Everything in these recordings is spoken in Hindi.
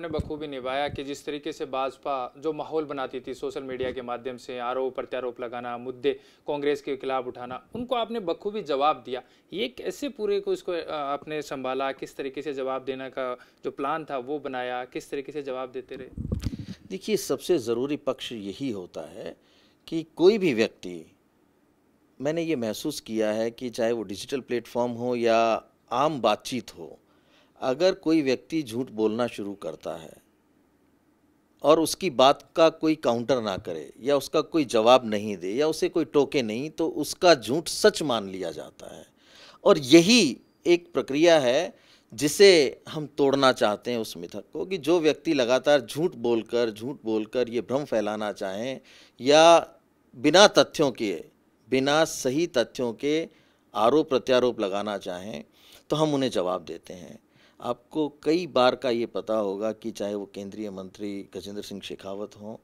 ने बखूबी निभाया कि जिस तरीके से भाजपा जो माहौल बनाती थी सोशल मीडिया के माध्यम से आरोप प्रत्यारोप लगाना मुद्दे कांग्रेस के खिलाफ उठाना उनको आपने बखूबी जवाब दिया ये कैसे पूरे को इसको आपने संभाला किस तरीके से जवाब देने का जो प्लान था वो बनाया किस तरीके से जवाब देते रहे देखिए सबसे ज़रूरी पक्ष यही होता है कि कोई भी व्यक्ति मैंने ये महसूस किया है कि चाहे वो डिजिटल प्लेटफॉर्म हो या आम बातचीत हो अगर कोई व्यक्ति झूठ बोलना शुरू करता है और उसकी बात का कोई काउंटर ना करे या उसका कोई जवाब नहीं दे या उसे कोई टोके नहीं तो उसका झूठ सच मान लिया जाता है और यही एक प्रक्रिया है जिसे हम तोड़ना चाहते हैं उस मिथक को कि जो व्यक्ति लगातार झूठ बोलकर झूठ बोलकर ये भ्रम फैलाना चाहें या बिना तथ्यों के बिना सही तथ्यों के आरोप प्रत्यारोप लगाना चाहें तो हम उन्हें जवाब देते हैं आपको कई बार का ये पता होगा कि चाहे वो केंद्रीय मंत्री गजेंद्र सिंह शेखावत हों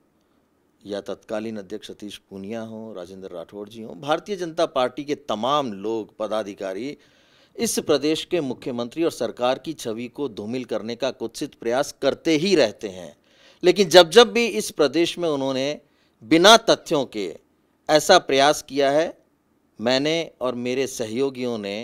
या तत्कालीन अध्यक्ष सतीश पूनिया हों राजेंद्र राठौड़ जी हों भारतीय जनता पार्टी के तमाम लोग पदाधिकारी इस प्रदेश के मुख्यमंत्री और सरकार की छवि को धूमिल करने का कुत्सित प्रयास करते ही रहते हैं लेकिन जब जब भी इस प्रदेश में उन्होंने बिना तथ्यों के ऐसा प्रयास किया है मैंने और मेरे सहयोगियों ने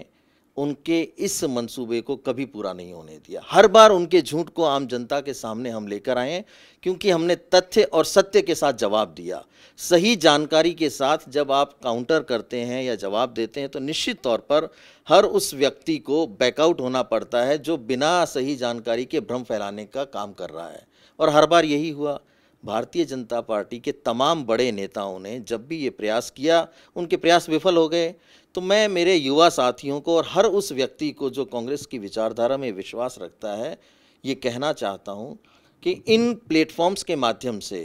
उनके इस मंसूबे को कभी पूरा नहीं होने दिया हर बार उनके झूठ को आम जनता के सामने हम लेकर आए क्योंकि हमने तथ्य और सत्य के साथ जवाब दिया सही जानकारी के साथ जब आप काउंटर करते हैं या जवाब देते हैं तो निश्चित तौर पर हर उस व्यक्ति को बैकआउट होना पड़ता है जो बिना सही जानकारी के भ्रम फैलाने का काम कर रहा है और हर बार यही हुआ भारतीय जनता पार्टी के तमाम बड़े नेताओं ने जब भी ये प्रयास किया उनके प्रयास विफल हो गए तो मैं मेरे युवा साथियों को और हर उस व्यक्ति को जो कांग्रेस की विचारधारा में विश्वास रखता है ये कहना चाहता हूँ कि इन प्लेटफॉर्म्स के माध्यम से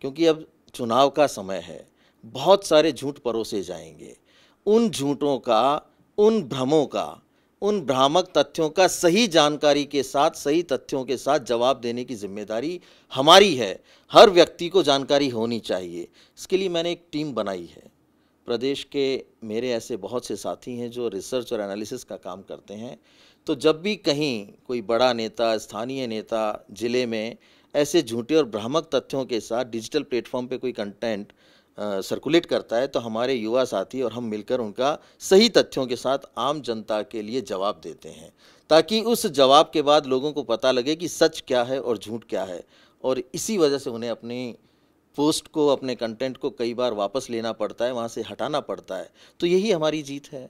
क्योंकि अब चुनाव का समय है बहुत सारे झूठ परोसे जाएंगे उन झूठों का उन भ्रमों का उन भ्रामक तथ्यों का सही जानकारी के साथ सही तथ्यों के साथ जवाब देने की जिम्मेदारी हमारी है हर व्यक्ति को जानकारी होनी चाहिए इसके लिए मैंने एक टीम बनाई है प्रदेश के मेरे ऐसे बहुत से साथी हैं जो रिसर्च और एनालिसिस का काम करते हैं तो जब भी कहीं कोई बड़ा नेता स्थानीय नेता ज़िले में ऐसे झूठे और भ्रामक तथ्यों के साथ डिजिटल प्लेटफॉर्म पर कोई कंटेंट सर्कुलेट करता है तो हमारे युवा साथी और हम मिलकर उनका सही तथ्यों के साथ आम जनता के लिए जवाब देते हैं ताकि उस जवाब के बाद लोगों को पता लगे कि सच क्या है और झूठ क्या है और इसी वजह से उन्हें अपनी पोस्ट को अपने कंटेंट को कई बार वापस लेना पड़ता है वहाँ से हटाना पड़ता है तो यही हमारी जीत है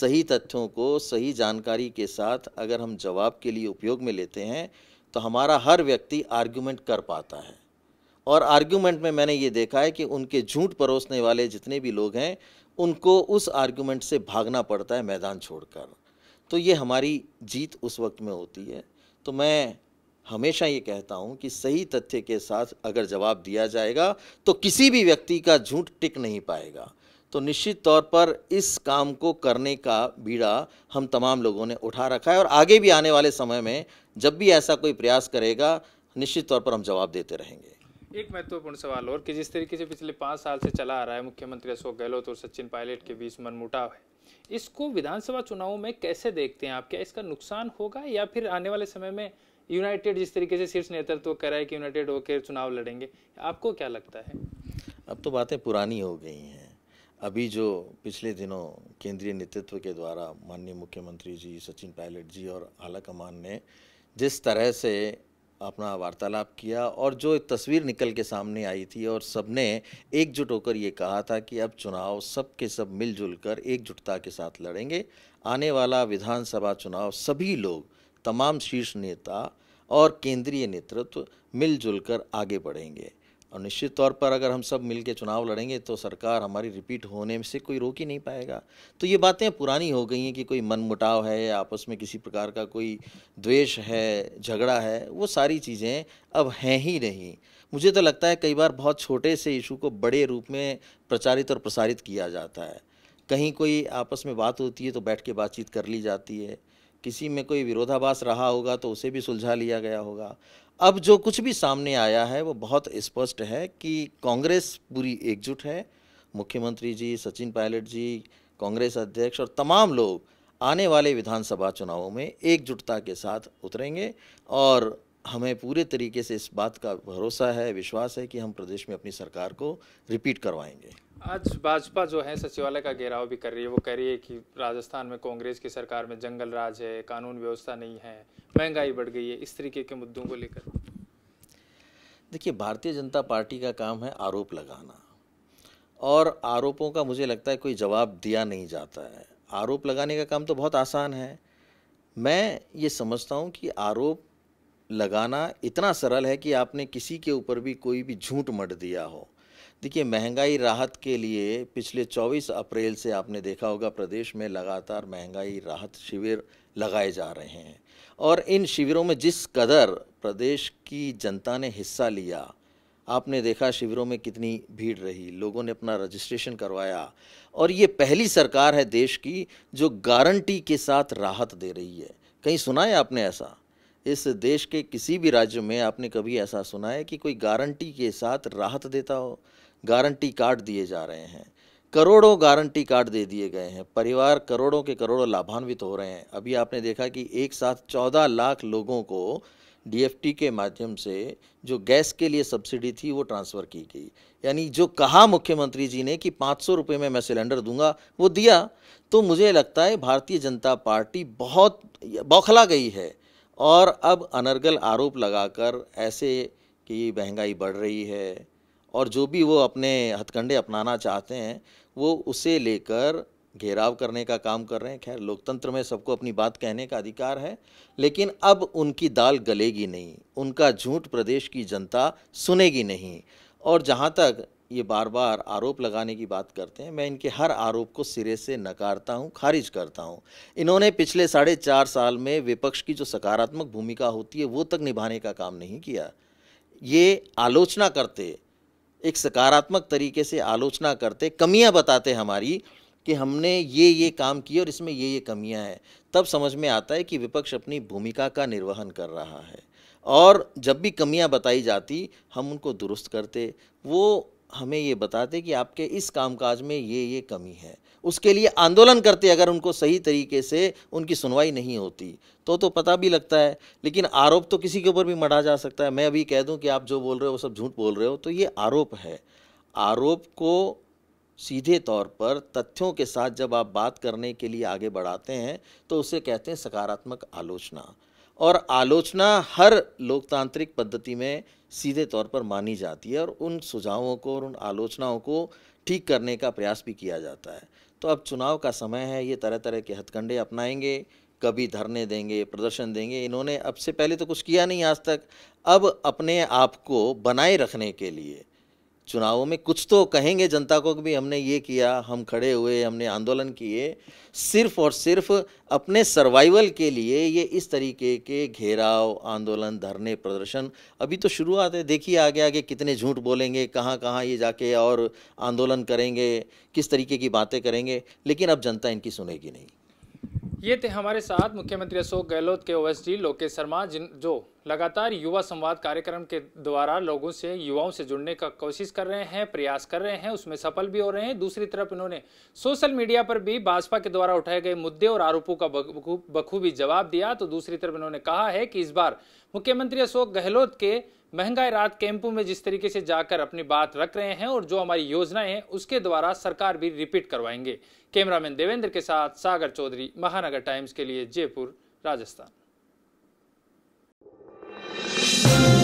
सही तथ्यों को सही जानकारी के साथ अगर हम जवाब के लिए उपयोग में लेते हैं तो हमारा हर व्यक्ति आर्ग्यूमेंट कर पाता है और आर्ग्यूमेंट में मैंने ये देखा है कि उनके झूठ परोसने वाले जितने भी लोग हैं उनको उस आर्ग्यूमेंट से भागना पड़ता है मैदान छोड़कर तो ये हमारी जीत उस वक्त में होती है तो मैं हमेशा ये कहता हूँ कि सही तथ्य के साथ अगर जवाब दिया जाएगा तो किसी भी व्यक्ति का झूठ टिक नहीं पाएगा तो निश्चित तौर पर इस काम को करने का बीड़ा हम तमाम लोगों ने उठा रखा है और आगे भी आने वाले समय में जब भी ऐसा कोई प्रयास करेगा निश्चित तौर पर हम जवाब देते रहेंगे एक महत्वपूर्ण सवाल और कि जिस तरीके से पिछले पाँच साल से चला आ रहा है मुख्यमंत्री अशोक गहलोत और सचिन पायलट के बीच मनमुटाव है इसको विधानसभा चुनाव में कैसे देखते हैं आप क्या इसका नुकसान होगा या फिर आने वाले समय में यूनाइटेड जिस तरीके से शीर्ष नेतृत्व तो कह रहा है कि यूनाइटेड होकर चुनाव लड़ेंगे आपको क्या लगता है अब तो बातें पुरानी हो गई हैं अभी जो पिछले दिनों केंद्रीय नेतृत्व के द्वारा माननीय मुख्यमंत्री जी सचिन पायलट जी और आला कमान ने जिस तरह से अपना वार्तालाप किया और जो तस्वीर निकल के सामने आई थी और सबने एकजुट होकर ये कहा था कि अब चुनाव सब के सब मिलजुल कर एकजुटता के साथ लड़ेंगे आने वाला विधानसभा चुनाव सभी लोग तमाम शीर्ष नेता और केंद्रीय नेतृत्व मिलजुल कर आगे बढ़ेंगे और निश्चित तौर पर अगर हम सब मिलकर चुनाव लड़ेंगे तो सरकार हमारी रिपीट होने से कोई रोक ही नहीं पाएगा तो ये बातें पुरानी हो गई हैं कि कोई मनमुटाव है या आपस में किसी प्रकार का कोई द्वेष है झगड़ा है वो सारी चीज़ें अब हैं ही नहीं मुझे तो लगता है कई बार बहुत छोटे से इशू को बड़े रूप में प्रचारित और प्रसारित किया जाता है कहीं कोई आपस में बात होती है तो बैठ के बातचीत कर ली जाती है किसी में कोई विरोधाभास रहा होगा तो उसे भी सुलझा लिया गया होगा अब जो कुछ भी सामने आया है वो बहुत स्पष्ट है कि कांग्रेस पूरी एकजुट है मुख्यमंत्री जी सचिन पायलट जी कांग्रेस अध्यक्ष और तमाम लोग आने वाले विधानसभा चुनावों में एकजुटता के साथ उतरेंगे और हमें पूरे तरीके से इस बात का भरोसा है विश्वास है कि हम प्रदेश में अपनी सरकार को रिपीट करवाएंगे आज भाजपा जो है सचिवालय का घेराव भी कर रही है वो कह रही है कि राजस्थान में कांग्रेस की सरकार में जंगल राज है कानून व्यवस्था नहीं है महंगाई बढ़ गई है इस तरीके के मुद्दों को लेकर देखिए भारतीय जनता पार्टी का काम है आरोप लगाना और आरोपों का मुझे लगता है कोई जवाब दिया नहीं जाता है आरोप लगाने का काम तो बहुत आसान है मैं ये समझता हूँ कि आरोप लगाना इतना सरल है कि आपने किसी के ऊपर भी कोई भी झूठ मट दिया हो देखिए महंगाई राहत के लिए पिछले 24 अप्रैल से आपने देखा होगा प्रदेश में लगातार महंगाई राहत शिविर लगाए जा रहे हैं और इन शिविरों में जिस कदर प्रदेश की जनता ने हिस्सा लिया आपने देखा शिविरों में कितनी भीड़ रही लोगों ने अपना रजिस्ट्रेशन करवाया और ये पहली सरकार है देश की जो गारंटी के साथ राहत दे रही है कहीं सुना है आपने ऐसा इस देश के किसी भी राज्य में आपने कभी ऐसा सुना है कि कोई गारंटी के साथ राहत देता हो गारंटी कार्ड दिए जा रहे हैं करोड़ों गारंटी कार्ड दे दिए गए हैं परिवार करोड़ों के करोड़ों लाभान्वित हो रहे हैं अभी आपने देखा कि एक साथ चौदह लाख लोगों को डी के माध्यम से जो गैस के लिए सब्सिडी थी वो ट्रांसफ़र की गई यानी जो कहा मुख्यमंत्री जी ने कि पाँच सौ रुपये में मैं सिलेंडर दूंगा वो दिया तो मुझे लगता है भारतीय जनता पार्टी बहुत बौखला गई है और अब अनर्गल आरोप लगाकर ऐसे कि महंगाई बढ़ रही है और जो भी वो अपने हथकंडे अपनाना चाहते हैं वो उसे लेकर घेराव करने का काम कर रहे हैं खैर लोकतंत्र में सबको अपनी बात कहने का अधिकार है लेकिन अब उनकी दाल गलेगी नहीं उनका झूठ प्रदेश की जनता सुनेगी नहीं और जहाँ तक ये बार बार आरोप लगाने की बात करते हैं मैं इनके हर आरोप को सिरे से नकारता हूँ खारिज करता हूँ इन्होंने पिछले साढ़े चार साल में विपक्ष की जो सकारात्मक भूमिका होती है वो तक निभाने का काम नहीं किया ये आलोचना करते एक सकारात्मक तरीके से आलोचना करते कमियाँ बताते हमारी कि हमने ये ये काम किए और इसमें ये ये कमियाँ हैं तब समझ में आता है कि विपक्ष अपनी भूमिका का निर्वहन कर रहा है और जब भी कमियाँ बताई जाती हम उनको दुरुस्त करते वो हमें ये बताते कि आपके इस कामकाज में ये ये कमी है उसके लिए आंदोलन करते अगर उनको सही तरीके से उनकी सुनवाई नहीं होती तो तो पता भी लगता है लेकिन आरोप तो किसी के ऊपर भी मढ़ा जा सकता है मैं अभी कह दूं कि आप जो बोल रहे हो वो सब झूठ बोल रहे हो तो ये आरोप है आरोप को सीधे तौर पर तथ्यों के साथ जब आप बात करने के लिए आगे बढ़ाते हैं तो उसे कहते हैं सकारात्मक आलोचना और आलोचना हर लोकतांत्रिक पद्धति में सीधे तौर पर मानी जाती है और उन सुझावों को और उन आलोचनाओं को ठीक करने का प्रयास भी किया जाता है तो अब चुनाव का समय है ये तरह तरह के हथकंडे अपनाएंगे कभी धरने देंगे प्रदर्शन देंगे इन्होंने अब से पहले तो कुछ किया नहीं आज तक अब अपने आप को बनाए रखने के लिए चुनावों में कुछ तो कहेंगे जनता को कि भी हमने ये किया हम खड़े हुए हमने आंदोलन किए सिर्फ और सिर्फ अपने सर्वाइवल के लिए ये इस तरीके के घेराव आंदोलन धरने प्रदर्शन अभी तो शुरुआत है देखिए आगे आगे कितने झूठ बोलेंगे कहाँ कहाँ ये जाके और आंदोलन करेंगे किस तरीके की बातें करेंगे लेकिन अब जनता इनकी सुनेगी नहीं ये थे हमारे साथ मुख्यमंत्री अशोक गहलोत के ओएसडी लोकेश शर्मा जिन जो लगातार युवा संवाद कार्यक्रम के द्वारा लोगों से युवाओं से जुड़ने का कोशिश कर रहे हैं प्रयास कर रहे हैं उसमें सफल भी हो रहे हैं दूसरी तरफ इन्होंने सोशल मीडिया पर भी भाजपा के द्वारा उठाए गए मुद्दे और आरोपों का बखूबी जवाब दिया तो दूसरी तरफ इन्होंने कहा है कि इस बार मुख्यमंत्री अशोक गहलोत के महंगाई रात कैंपों में जिस तरीके से जाकर अपनी बात रख रहे हैं और जो हमारी योजनाएं हैं उसके द्वारा सरकार भी रिपीट करवाएंगे कैमरामैन देवेंद्र के साथ सागर चौधरी महानगर टाइम्स के लिए जयपुर राजस्थान Thank you.